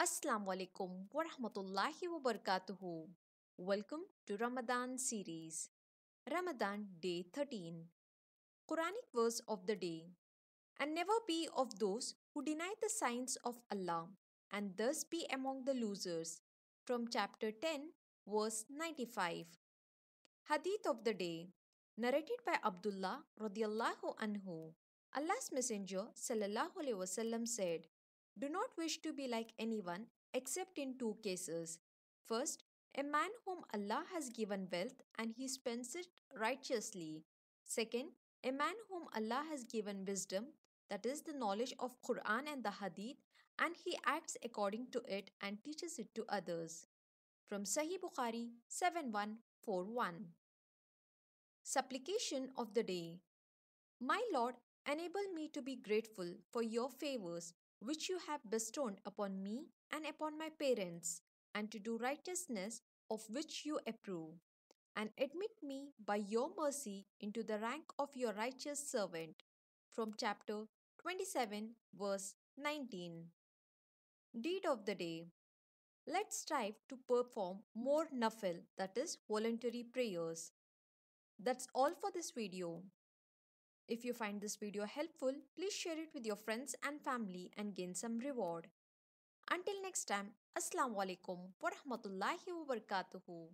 Assalamualaikum warahmatullahi wabarakatuh. Welcome to Ramadan series. Ramadan day 13. Quranic verse of the day. And never be of those who deny the signs of Allah and thus be among the losers. From chapter 10 verse 95. Hadith of the day. Narrated by Abdullah radiallahu anhu. Allah's messenger sallallahu alaihi wasallam said, do not wish to be like anyone except in two cases. First, a man whom Allah has given wealth and he spends it righteously. Second, a man whom Allah has given wisdom, that is the knowledge of Quran and the Hadith, and he acts according to it and teaches it to others. From Sahih Bukhari 7141 Supplication of the Day My Lord, enable me to be grateful for your favors which you have bestowed upon me and upon my parents, and to do righteousness of which you approve, and admit me by your mercy into the rank of your righteous servant. From chapter 27, verse 19. Deed of the Day Let's strive to perform more nafil, that is, voluntary prayers. That's all for this video. If you find this video helpful, please share it with your friends and family and gain some reward. Until next time, Assalamu alaikum wa